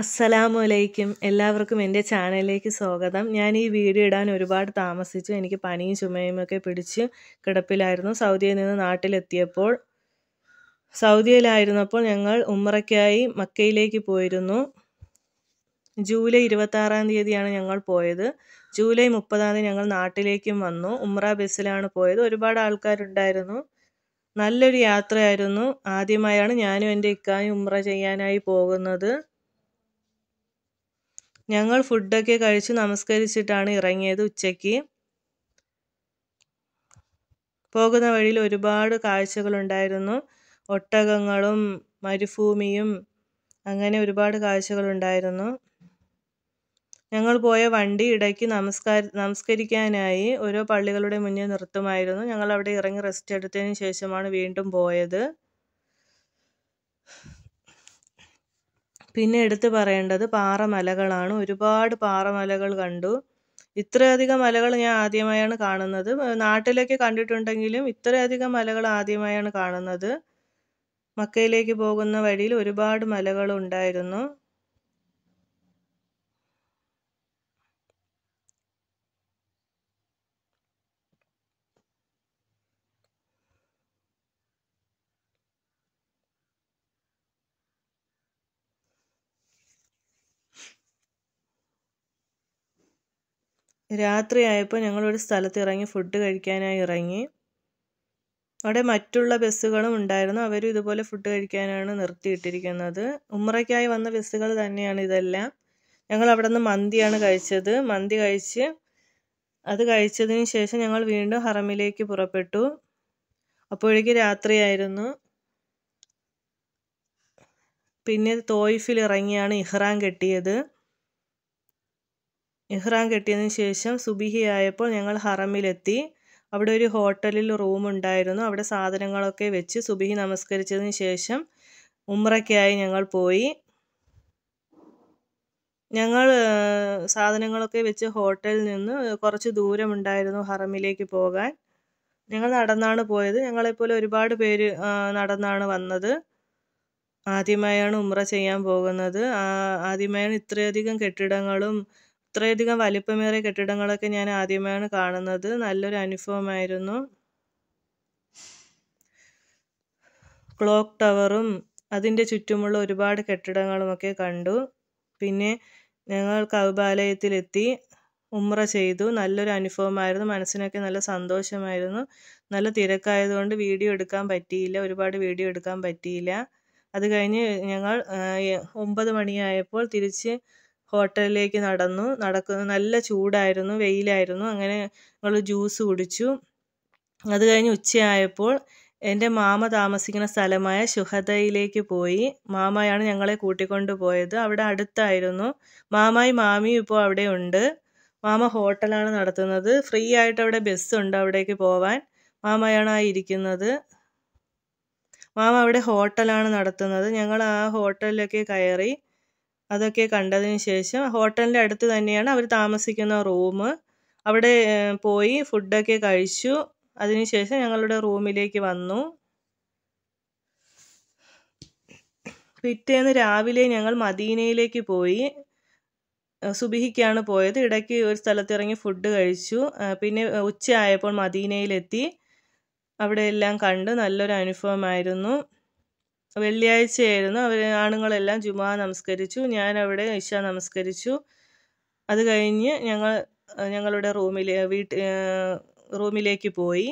അസ്സലാമു അലൈക്കും എല്ലാവർക്കും എൻ്റെ ചാനലിലേക്ക് സ്വാഗതം ഞാൻ ഈ വീഡിയോ ഇടാൻ ഒരുപാട് താമസിച്ചു എനിക്ക് പനിയും ചുമയും ഒക്കെ പിടിച്ച് കിടപ്പിലായിരുന്നു സൗദിയിൽ നിന്ന് നാട്ടിലെത്തിയപ്പോൾ സൗദിയിലായിരുന്നപ്പോൾ ഞങ്ങൾ ഉമ്മറയ്ക്കായി മക്കയിലേക്ക് പോയിരുന്നു ജൂലൈ ഇരുപത്താറാം തീയതിയാണ് ഞങ്ങൾ പോയത് ജൂലൈ മുപ്പതാം തീയതി ഞങ്ങൾ നാട്ടിലേക്കും വന്നു ഉമ്ര ബസ്സിലാണ് പോയത് ഒരുപാട് ആൾക്കാരുണ്ടായിരുന്നു നല്ലൊരു യാത്രയായിരുന്നു ആദ്യമായാണ് ഞാനും എൻ്റെ ഇക്കായും ഉമ്ര ചെയ്യാനായി പോകുന്നത് ഞങ്ങൾ ഫുഡൊക്കെ കഴിച്ച് നമസ്കരിച്ചിട്ടാണ് ഇറങ്ങിയത് ഉച്ചയ്ക്ക് പോകുന്ന വഴിയിൽ ഒരുപാട് കാഴ്ചകളുണ്ടായിരുന്നു ഒട്ടകങ്ങളും മരുഭൂമിയും അങ്ങനെ ഒരുപാട് കാഴ്ചകളുണ്ടായിരുന്നു ഞങ്ങൾ പോയ വണ്ടി ഇടയ്ക്ക് നമസ്കാര നമസ്കരിക്കാനായി ഓരോ പള്ളികളുടെ മുന്നിൽ നിർത്തുമായിരുന്നു ഞങ്ങൾ അവിടെ ഇറങ്ങി റെസ്റ്റ് എടുത്തതിന് ശേഷമാണ് വീണ്ടും പോയത് പിന്നെ എടുത്തു പറയേണ്ടത് പാറമലകളാണ് ഒരുപാട് പാറമലകൾ കണ്ടു ഇത്രയധികം മലകൾ ഞാൻ ആദ്യമായാണ് കാണുന്നത് നാട്ടിലേക്ക് കണ്ടിട്ടുണ്ടെങ്കിലും ഇത്രയധികം മലകൾ ആദ്യമായാണ് കാണുന്നത് മക്കയിലേക്ക് പോകുന്ന വഴിയിൽ ഒരുപാട് മലകൾ ഉണ്ടായിരുന്നു രാത്രിയായപ്പോൾ ഞങ്ങളൊരു സ്ഥലത്ത് ഇറങ്ങി ഫുഡ് കഴിക്കാനായി ഇറങ്ങി അവിടെ മറ്റുള്ള ബസ്സുകളും ഉണ്ടായിരുന്നു അവരും ഇതുപോലെ ഫുഡ് കഴിക്കാനാണ് നിർത്തിയിട്ടിരിക്കുന്നത് ഉമ്മറയ്ക്കായി വന്ന ബസ്സുകൾ തന്നെയാണ് ഇതെല്ലാം ഞങ്ങൾ അവിടെ നിന്ന് മന്തിയാണ് കഴിച്ചത് മന്തി കഴിച്ച് അത് കഴിച്ചതിന് ശേഷം ഞങ്ങൾ വീണ്ടും ഹറമിലേക്ക് പുറപ്പെട്ടു അപ്പോഴേക്ക് രാത്രിയായിരുന്നു പിന്നെ തോയിഫിൽ ഇറങ്ങിയാണ് ഇഹ്റാൻ കെട്ടിയത് ഇഹ്റാം കെട്ടിയതിന് ശേഷം സുബിഹിയായപ്പോൾ ഞങ്ങൾ ഹറമിലെത്തി അവിടെ ഒരു ഹോട്ടലിൽ റൂം ഉണ്ടായിരുന്നു അവിടെ സാധനങ്ങളൊക്കെ വെച്ച് സുബിഹി നമസ്കരിച്ചതിന് ശേഷം ഉമ്രയ്ക്കായി ഞങ്ങൾ പോയി ഞങ്ങൾ സാധനങ്ങളൊക്കെ വെച്ച് ഹോട്ടലിൽ നിന്ന് കുറച്ച് ദൂരമുണ്ടായിരുന്നു ഹറമിലേക്ക് പോകാൻ ഞങ്ങൾ നടന്നാണ് പോയത് ഞങ്ങളെപ്പോലെ ഒരുപാട് പേര് നടന്നാണ് വന്നത് ആദ്യമായാണ് ഉമ്ര ചെയ്യാൻ പോകുന്നത് ആദ്യമായാണ് ഇത്രയധികം കെട്ടിടങ്ങളും അത്രയധികം വലിപ്പമേറിയ കെട്ടിടങ്ങളൊക്കെ ഞാൻ ആദ്യമായാണ് കാണുന്നത് നല്ലൊരു അനുഭവമായിരുന്നു ക്ലോക്ക് ടവറും അതിൻ്റെ ചുറ്റുമുള്ള ഒരുപാട് കെട്ടിടങ്ങളുമൊക്കെ കണ്ടു പിന്നെ ഞങ്ങൾ കൗബാലയത്തിലെത്തി ഉമ്ര ചെയ്തു നല്ലൊരു അനുഭവമായിരുന്നു മനസ്സിനൊക്കെ നല്ല സന്തോഷമായിരുന്നു നല്ല തിരക്കായതുകൊണ്ട് വീഡിയോ എടുക്കാൻ പറ്റിയില്ല ഒരുപാട് വീഡിയോ എടുക്കാൻ പറ്റിയില്ല അത് കഴിഞ്ഞ് ഞങ്ങൾ ഒമ്പത് മണിയായപ്പോൾ തിരിച്ച് ഹോട്ടലിലേക്ക് നടന്നു നടക്കുന്ന നല്ല ചൂടായിരുന്നു വെയിലായിരുന്നു അങ്ങനെ ഞങ്ങൾ ജ്യൂസ് കുടിച്ചു അത് കഴിഞ്ഞ് ഉച്ചയായപ്പോൾ എൻ്റെ മാമ താമസിക്കുന്ന സ്ഥലമായ ശുഹദയിലേക്ക് പോയി മാമയാണ് ഞങ്ങളെ കൂട്ടിക്കൊണ്ട് പോയത് അവിടെ അടുത്തായിരുന്നു മാമായി മാമിയും ഇപ്പോൾ അവിടെ ഉണ്ട് മാമ ഹോട്ടലാണ് നടത്തുന്നത് ഫ്രീ ആയിട്ട് അവിടെ ബസ്സുണ്ട് അവിടേക്ക് പോവാൻ മാമയാണ് ആ ഇരിക്കുന്നത് മാമ അവിടെ ഹോട്ടലാണ് നടത്തുന്നത് ഞങ്ങൾ ആ ഹോട്ടലിലൊക്കെ കയറി അതൊക്കെ കണ്ടതിന് ശേഷം ഹോട്ടലിൻ്റെ അടുത്ത് തന്നെയാണ് അവർ താമസിക്കുന്ന റൂം അവിടെ പോയി ഫുഡൊക്കെ കഴിച്ചു അതിനുശേഷം ഞങ്ങളുടെ റൂമിലേക്ക് വന്നു പിറ്റേന്ന് രാവിലെ ഞങ്ങൾ മദീനയിലേക്ക് പോയി സുബിഹിക്കാണ് പോയത് ഇടയ്ക്ക് ഒരു സ്ഥലത്തിറങ്ങി ഫുഡ് കഴിച്ചു പിന്നെ ഉച്ചയായപ്പോൾ മദീനയിലെത്തി അവിടെ എല്ലാം കണ്ട് നല്ലൊരു അനുഭവമായിരുന്നു വെള്ളിയാഴ്ചയായിരുന്നു അവർ ആണുങ്ങളെല്ലാം ജുമാ നമസ്കരിച്ചു അവിടെ ഇഷ നമസ്കരിച്ചു അത് കഴിഞ്ഞ് ഞങ്ങൾ ഞങ്ങളുടെ റൂമിലെ വീട്ടിൽ റൂമിലേക്ക് പോയി